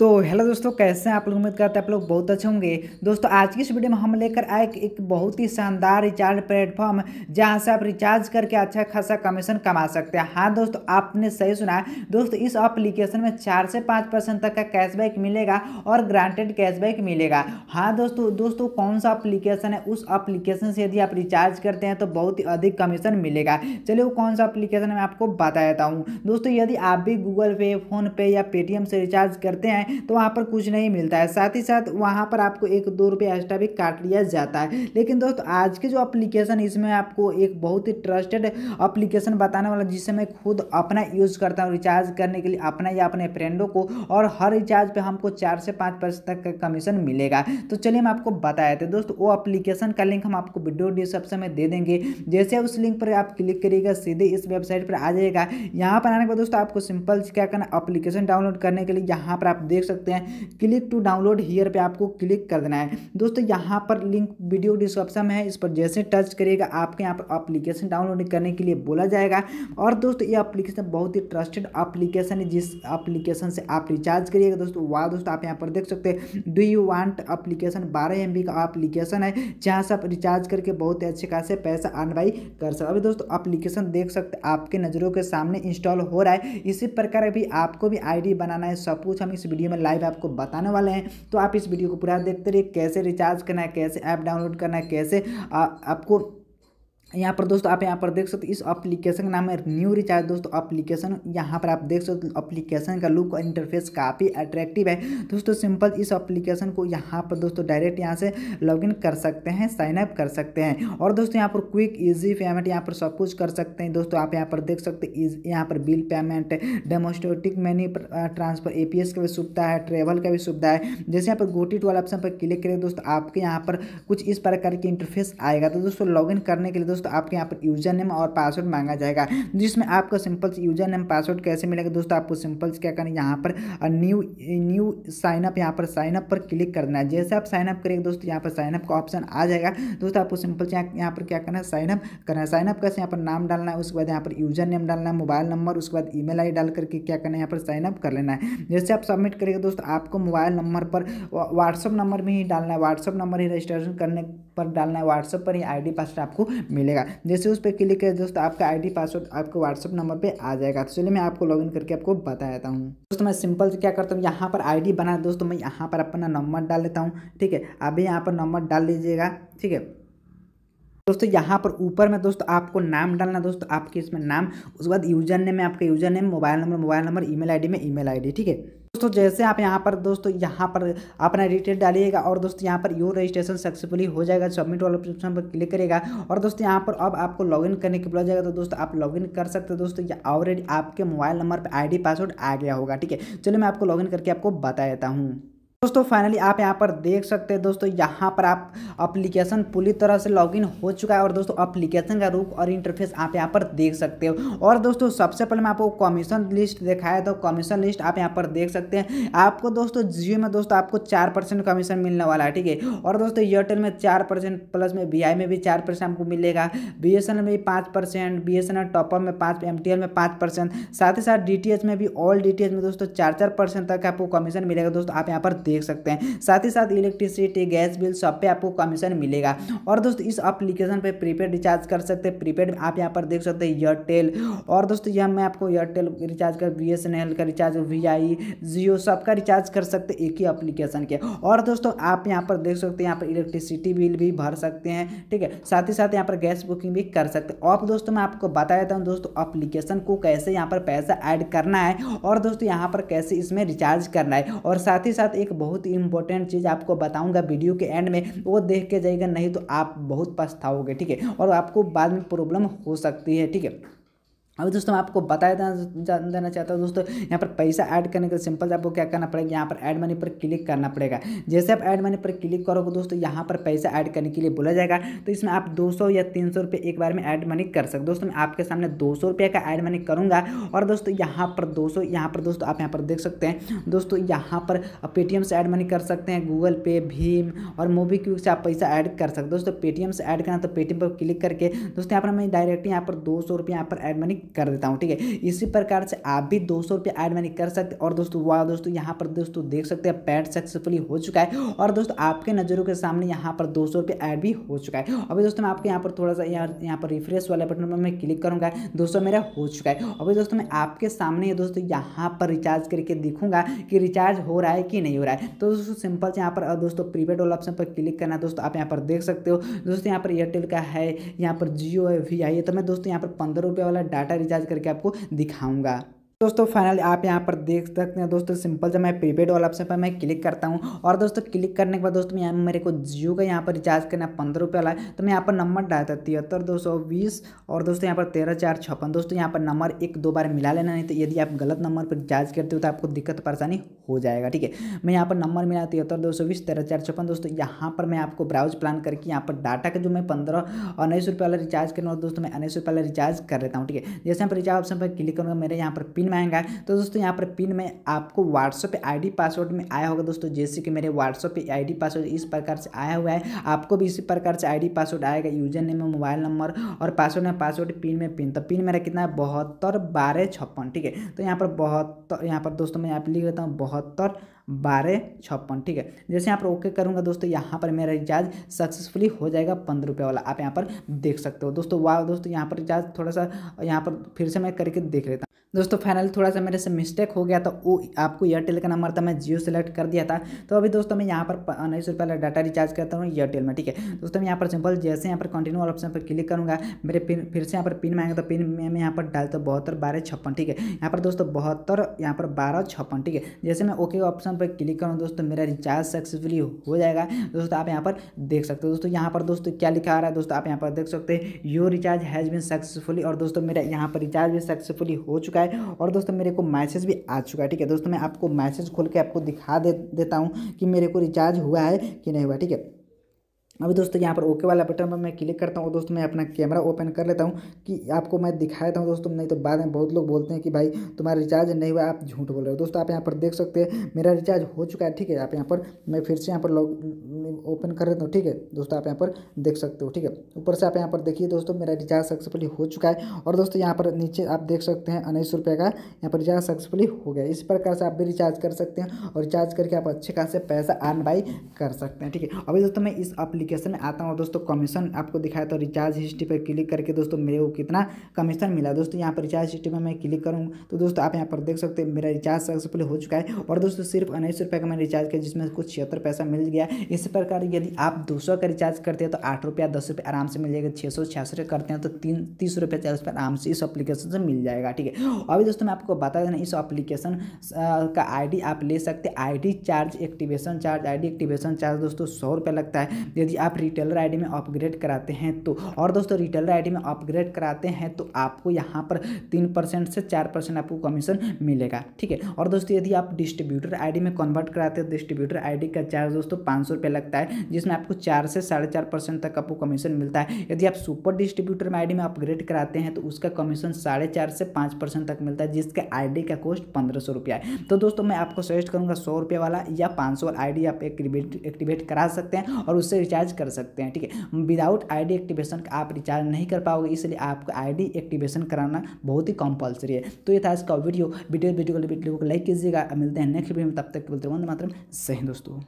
तो हेलो दोस्तों कैसे हैं आप लोग उम्मीद करते हैं आप लोग बहुत अच्छे होंगे दोस्तों आज की इस वीडियो में हम लेकर आए एक बहुत ही शानदार रिचार्ज प्लेटफॉर्म जहां से आप रिचार्ज करके अच्छा खासा कमीशन कमा सकते हैं हाँ दोस्तों आपने सही सुना है दोस्तों इस एप्लीकेशन में चार से पाँच परसेंट तक का कैशबैक मिलेगा और ग्रांटेड कैशबैक मिलेगा हाँ दोस्तों दोस्तों कौन सा अप्लीकेशन है उस अप्लीकेशन से यदि आप रिचार्ज करते हैं तो बहुत ही अधिक कमीशन मिलेगा चलिए वो कौन सा अप्लीकेशन मैं आपको बता देता हूँ दोस्तों यदि आप भी गूगल पे फ़ोनपे या पेटीएम से रिचार्ज करते हैं तो वहाँ पर कुछ नहीं मिलता है साथ ही साथ वहाँ पर आपको एक दो रुपये एक्स्ट्रा भी काट लिया जाता है लेकिन दोस्तों आज के जो अप्लीकेशन इसमें आपको एक बहुत ही ट्रस्टेड अप्लीकेशन बताने वाला जिसे मैं खुद अपना यूज़ करता हूँ रिचार्ज करने के लिए अपना या अपने फ्रेंडों को और हर रिचार्ज पर हमको चार से पाँच परसेंट तक का कमीशन मिलेगा तो चलिए हम आपको बताए थे दोस्तों वो अप्लीकेशन का लिंक हम आपको वीडियो डिस्क्रिप्शन में दे देंगे जैसे उस लिंक पर आप क्लिक करिएगा सीधे इस वेबसाइट पर आ जाएगा यहाँ पर आने के बाद दोस्तों आपको सिंपल क्या करना अप्लीकेशन डाउनलोड करने के लिए यहाँ पर आप देख देख सकते हैं क्लिक टू डाउनलोड हियर पे आपको क्लिक कर देना है दोस्तों यहाँ पर लिंक वीडियो डिस्क्रिप्शन में है इस पर जैसे टच करिएगा आपके यहाँ पर अप्लीकेशन डाउनलोड करने के लिए बोला जाएगा और दोस्तों ये अप्लीकेशन बहुत ही ट्रस्टेड अप्लीकेशन है जिस अप्लीकेशन से आप रिचार्ज करिएगा दोस्तों वाह दोस्तों आप यहाँ पर देख सकते हैं डू यू वांट अप्लीकेशन बारह एम का अप्लीकेशन है जहाँ से आप रिचार्ज करके बहुत ही अच्छे खासे पैसा अनवाई कर सकते अभी दोस्तों अप्लीकेशन देख सकते आपके नज़रों के सामने इंस्टॉल हो रहा है इसी प्रकार अभी आपको भी आई बनाना है सब कुछ हम इस वीडियो वीडियो में लाइव आपको बताने वाले हैं तो आप इस वीडियो को पूरा देखते रहिए कैसे रिचार्ज करना है कैसे ऐप डाउनलोड करना है कैसे आ, आपको यहाँ पर दोस्तों आप यहाँ पर देख सकते इस एप्लीकेशन का नाम है न्यू रिचार्ज दोस्तों एप्लीकेशन यहाँ पर आप देख सकते हो एप्लीकेशन का लुक और इंटरफेस काफ़ी अट्रैक्टिव है दोस्तों सिंपल इस एप्लीकेशन को यहाँ पर दोस्तों डायरेक्ट यहाँ से लॉगिन कर सकते हैं साइन अप कर सकते हैं और दोस्तों यहाँ पर क्विक ईजी पेमेंट यहाँ पर सब कुछ कर सकते हैं दोस्तों आप यहाँ पर देख सकते हैं यहाँ पर bill payment domestic money transfer A का भी सुविधा है ट्रेवल का भी सुविधा है जैसे यहाँ पर गोटी वाला ऑप्शन पर क्लिक करें दोस्तों आपके यहाँ पर कुछ इस प्रकार के इंटरफेस आएगा तो दोस्तों लॉग करने के लिए दोस्तों आपके यहाँ पर यूजर नेम और पासवर्ड मांगा जाएगा जिसमें आपको सिंपल यूजर नेम पासवर्ड कैसे मिलेगा दोस्तों आपको सिंपल क्या करना है यहाँ पर न्यू न्यू साइनअप यहाँ पर साइनअप पर क्लिक करना है जैसे आप साइनअप करेंगे दोस्तों यहाँ पर साइनअप का ऑप्शन आ जाएगा दोस्तों आपको सिंपल यहाँ पर क्या करना है साइनअप करना है साइनअप कैसे यहाँ पर नाम डालना है उसके बाद यहाँ पर यूजर नेम डालना है मोबाइल नंबर उसके बाद ईमेल आई डाल करके क्या करना है यहाँ पर साइनअप कर लेना है जैसे आप सबमिट करेंगे दोस्तों आपको मोबाइल नंबर पर व्हाट्सअप नंबर भी डालना है व्हाट्सअप नंबर ही रजिस्ट्रेशन करने पर डालना है व्हाट्सअप पर ही आईडी पासवर्ड आपको मिलेगा जैसे उस पर क्लिक करें दोस्तों आपका आईडी पासवर्ड आपके व्हाट्सअप नंबर पर आ जाएगा तो चलिए मैं आपको लॉगिन करके आपको बता देता हूँ दोस्तों मैं सिंपल से क्या करता हूँ यहाँ पर आईडी बना दोस्तों मैं यहाँ पर अपना नंबर डाल लेता हूँ ठीक है अभी यहाँ पर नंबर डाल लीजिएगा ठीक है दोस्तों यहाँ पर ऊपर में दोस्तों आपको नाम डालना दोस्तों आपके इसमें नाम उसके बाद यूजर नेम में आपका user name mobile number mobile number email ID में ईमेल आईडी ठीक है दोस्तों जैसे आप यहाँ पर दोस्तों यहाँ पर अपना डिटेल डालिएगा और दोस्तों यहाँ पर यू रजिस्ट्रेशन सक्सेसफुली हो जाएगा सबमिट वाले ऑप्शन पर क्लिक करेगा और दोस्तों यहाँ पर अब आपको लॉगिन करने के बुला जाएगा तो दोस्तों आप लॉगिन कर सकते हो दोस्तों ये ऑलरेडी आपके मोबाइल नंबर पर आईडी पासवर्ड आ गया होगा ठीक है चलो मैं आपको लॉगिन करके आपको बता देता हूँ दोस्तों फाइनली आप यहाँ पर देख सकते हैं दोस्तों यहाँ पर आप अप्लीकेशन पूरी तरह से लॉगिन हो चुका है और दोस्तों अप्लीकेशन का रूप और इंटरफेस आप यहाँ पर देख सकते हो और दोस्तों सबसे पहले मैं आपको कमीशन लिस्ट दिखाया तो कमीशन लिस्ट आप यहाँ पर देख सकते हैं आपको दोस्तों जियो में दोस्तों आपको चार परसेंट कमीशन मिलने वाला है ठीक है और दोस्तों एयरटेल में चार परसेंट प्लस में वी में भी चार परसेंट आपको मिलेगा बी एस एन एल में भी पाँच percent B S N L top up में पाँच एम टी एल में पाँच परसेंट साथ ही साथ डी टी एच में भी ऑल डी टी एच में दोस्तों चार चार परसेंट तक आपको कमीशन मिलेगा दोस्तों आप यहाँ पर देख सकते हैं साथ ही साथ इलेक्ट्रिसिटी गैस बिल सब पे आपको कमीशन मिलेगा और दोस्तों इस अप्लीकेशन पर प्रीपेड रिचार्ज कर सकते हैं प्रीपेड आप यहाँ पर देख सकते हैं एयरटेल और दोस्तों यह मैं आपको एयरटेल रिचार्ज कर बी का रिचार्ज वी आई जियो सबका रिचार्ज कर सकते एक ही अप्लीकेशन के और दोस्तों आप यहाँ पर देख सकते हैं यहाँ पर इलेक्ट्रिसिटी बिल भी भर सकते हैं ठीक है साथ ही साथ यहाँ पर गैस बुकिंग भी कर सकते हैं और दोस्तों मैं आपको बता देता हूँ दोस्तों अप्लीकेशन को कैसे यहाँ पर पैसा ऐड करना है और दोस्तों यहाँ पर कैसे इसमें रिचार्ज करना है और साथ ही साथ एक बहुत ही इंपॉर्टेंट चीज़ आपको बताऊँगा वीडियो के एंड में वो देख के जाइएगा नहीं तो आप बहुत पछताओगे ठीक है और आपको बाद में प्रॉब्लम हो सकती है ठीक है अब दोस्तों मैं आपको बताया देना देना चाहता हूँ दोस्तों यहाँ पर पैसा ऐड करने के लिए सिंपल आपको क्या करना पड़ेगा यहाँ पर ऐड मनी पर क्लिक करना पड़ेगा जैसे आप ऐड मनी पर क्लिक करोगे दोस्तों यहाँ पर पैसा ऐड करने के लिए बोला जाएगा तो इसमें आप 200 या 300 रुपये एक बार में ऐड मनी कर सकते दोस्तों मैं आपके सामने दो सौ का ऐड मनी करूँगा और दोस्तों यहाँ पर दो सौ यहाँ पर दोस्तों आप यहाँ पर देख सकते हैं दोस्तों यहाँ पर पेटीएम से ऐड मनी कर सकते हैं गूगल पे भीम और मोबी क्विक से आप पैसा ऐड कर सकते दोस्तों पेटीएम से ऐड करना तो पेटीएम पर क्लिक करके दोस्तों यहाँ पर मैं डायरेक्टली यहाँ पर दो सौ यहाँ पर ऐड मनी कर देता हूँ ठीक है इसी प्रकार से आप भी दो सौ रुपये एड मनी कर सकते और दोस्तों वाह दोस्तों यहाँ पर दोस्तों देख सकते हैं पैड सक्सेसफुली हो चुका है और दोस्तों आपके नज़रों के सामने यहाँ पर दो सौ ऐड भी हो चुका है अभी दोस्तों मैं आपके यहाँ पर थोड़ा सा यहाँ यहाँ पर रिफ्रेश वाले बटन पर मैं क्लिक करूँगा दोस्तों मेरा हो चुका है अभी दोस्तों मैं आपके सामने दोस्तों यहाँ पर रिचार्ज करके दिखूंगा कि रिचार्ज हो रहा है कि नहीं हो रहा है तो दोस्तों सिंपल से यहाँ पर दोस्तों प्रीपेड वाला ऑप्शन पर क्लिक करना दोस्तों आप यहाँ पर देख सकते हो दोस्तों यहाँ पर एयरटेल का है यहाँ पर जियो है वी आई है तो मैं दोस्तों यहाँ पर पंद्रह रुपये वाला डाटा रिचार्ज करके आपको दिखाऊंगा दोस्तों फाइनली आप यहाँ पर देख सकते हैं दोस्तों सिंपल से मैं प्रीपेड वाला ऑप्शन पर मैं क्लिक करता हूँ और दोस्तों क्लिक करने के बाद दोस्तों यहाँ मेरे को जियो का यहाँ पर रिचार्ज करना पंद्रह रुपये वाला है तो मैं यहाँ पर नंबर डालता तिहत्तर दो सौ बीस और दोस्तों यहाँ पर तेरह चार छप्पन दोस्तों यहाँ पर नंबर एक दो बार मिला लेना नहीं तो यदि आप गलत नंबर पर रिचार्ज करते हो तो आपको दिक्कत परेशानी हो जाएगा ठीक है मैं यहाँ पर नंबर मिला तिहत्तर दो सौ बीस तेरह चार छप्पन दोस्तों यहाँ पर मैं आपको ब्राउज प्लान करके यहाँ पर डाटा का जो मैं पंद्रह उन्नीस रुपये वाला रिचार्ज करना दोस्तों मैं उन्नीस रुपये वाला रिचार्ज कर लेता हूँ ठीक है जैसे यहाँ पर रिचार्ज ऑप्शन पर क्लिक करूँगा मेरे यहाँ पर पिन पिन मांगा तो दोस्तों यहाँ पर पिन में आपको व्हाट्सअप आई पासवर्ड में आया होगा दोस्तों जैसे कि मेरे व्हाट्सअप आई पासवर्ड इस प्रकार से आया हुआ है आपको भी इसी प्रकार से आई पासवर्ड आएगा यूजर नेम में मोबाइल नंबर और पासवर्ड में पासवर्ड पिन में पिन तो पिन मेरा कितना है बहत्तर बारह छप्पन ठीक है तो यहाँ पर बहत्तर यहाँ पर दोस्तों मैं यहाँ पर लिख लेता हूँ बहत्तर बारह छप्पन ठीक है जैसे यहाँ पर ओके करूँगा दोस्तों यहाँ पर मेरा रिचार्ज सक्सेसफुली हो जाएगा पंद्रह रुपये वाला आप यहाँ पर देख सकते हो दोस्तों वाह दोस्तों यहाँ पर रिचार्ज थोड़ा सा यहाँ पर फिर से मैं करके देख लेता हूँ दोस्तों फाइनली थोड़ा सा मेरे से मिस्टेक हो गया था वो आपको एयरटेल का नंबर था मैं जियो सेलेक्ट कर दिया था तो अभी दोस्तों मैं यहाँ पर उन्नीस रुपये वाला डाटा रिचार्ज करता हूँ एयरटेल में ठीक है दोस्तों मैं यहाँ पर सिंपल जैसे यहाँ पर कंटिन्यू ऑप्शन पर क्लिक करूँगा मेरे पिन फिर से यहाँ पर पिन मांगा तो पिन में मैं यहाँ पर डालता हूँ बहत्तर बारह छप्पन ठीक है यहाँ पर दोस्तों बहत्तर यहाँ पर बारह छप्पन ठीक है जैसे मैं ओके ऑप्शन पर क्लिक करूँ दोस्तों मेरा रिचार्ज सक्सेसफुली हो जाएगा दोस्तों आप यहाँ पर देख सकते हो दोस्तों यहाँ पर दोस्तों क्या लिखा आ रहा है दोस्तों आप यहाँ पर देख सकते हैं your recharge has been successfully और दोस्तों मेरा यहाँ पर रिचार्ज भी सक्सेसफुली हो चुका है है और दोस्तों मेरे को मैसेज भी आ चुका है ठीक है दोस्तों मैं आपको मैसेज खोल के आपको दिखा दे देता हूँ कि मेरे को रिचार्ज हुआ है कि नहीं हुआ ठीक है अभी दोस्तों यहाँ पर ओके वाला बटन पर मैं क्लिक करता हूँ और दोस्तों मैं अपना कैमरा ओपन कर लेता हूँ कि आपको मैं दिखा देता हूँ दोस्तों नहीं तो बाद में बहुत लोग बोलते हैं कि भाई तुम्हारा रिचार्ज नहीं हुआ आप झूठ बोल रहे हो दोस्तों आप यहाँ पर देख सकते हैं मेरा रिचार्ज हो चुका है ठीक है आप यहाँ पर मैं फिर से यहाँ पर लॉग ओपन कर रहे हूँ ठीक है दोस्तों आप यहाँ पर देख सकते हो ठीक है ऊपर से आप यहाँ पर देखिए दोस्तों मेरा रिचार्ज सक्सेसफुली हो चुका है और दोस्तों यहाँ पर नीचे आप देख सकते हैं उन्नीस रुपये का यहाँ पर रिचार्ज सक्सेसफुली हो गया इस प्रकार से आप भी रिचार्ज कर सकते हैं और रिचार्ज करके आप अच्छे खासे पैसा आन बाई कर सकते हैं ठीक है अभी दोस्तों मैं इस अप्लीकेशन में आता हूँ दोस्तों कमीशन आपको दिखाया तो रिचार्ज हिस्ट्री पर क्लिक करके दोस्तों मेरे को कितना कमीशन मिला दोस्तों यहाँ पर रिचार्ज हिस्ट्री में मैं क्लिक करूँगा तो दोस्तों आप यहाँ पर देख सकते हैं मेरा रिचार्ज सक्सेसफुल हो चुका है और दोस्तों सिर्फ उन्नीस रुपये का मैंने रिचार्ज किया जिसमें कुछ छिहत्तर पैसा मिल गया इस पर प्रकार यदि आप दो सौ का रिचार्ज करते हैं तो आठ रुपया दस रुपये आराम से मिल जाएगा छः सौ सौ करते हैं तो तीन तीस रुपये चालीस रुपये आराम से इस एप्लीकेशन से मिल जाएगा ठीक है अभी दोस्तों मैं आपको बता देना इस एप्लीकेशन का आईडी आप ले सकते हैं ID charge activation charge ID activation charge दोस्तों सौ रुपये लगता है यदि आप रिटेलर डी में अपग्रेड कराते हैं तो और दोस्तों रिटेलर डी में अपग्रेड कराते हैं तो आपको यहाँ पर तीन परसेंट से चार परसेंट आपको कमीशन मिलेगा ठीक है और दोस्तों यदि आप डिस्ट्रीब्यूटर डी में कन्वर्ट कराते हैं डिस्ट्रीब्यूटर तो डी का चार्ज दोस्तों पाँच सौ लगता है सकता है जिसमें आपको चार से साढ़े चार परसेंट तक आपको कमीशन मिलता है यदि आप सुपर डिस्ट्रीब्यूटर में आईडी में अपग्रेड कराते हैं तो उसका कमीशन साढ़े चार से पाँच परसेंट तक मिलता है जिसके आईडी का कॉस्ट पंद्रह सौ रुपया है तो दोस्तों मैं आपको सजेस्ट करूँगा सौ रुपये वाला या पाँच सौ वाला आप एक्टिवेट एक्टिवेट करा सकते हैं और उससे रिचार्ज कर सकते हैं ठीक है विदाउट आई एक्टिवेशन का आप रिचार्ज नहीं कर पाओगे इसलिए आपको आई एक्टिवेशन कराना बहुत ही कंपलसरी है तो ये था आज का वीडियो वीडियो वीडियो को लाइक कीजिएगा मिलते हैं नेक्स्ट वीडियो में तब तक बोलते वंदे मात्र सही दोस्तों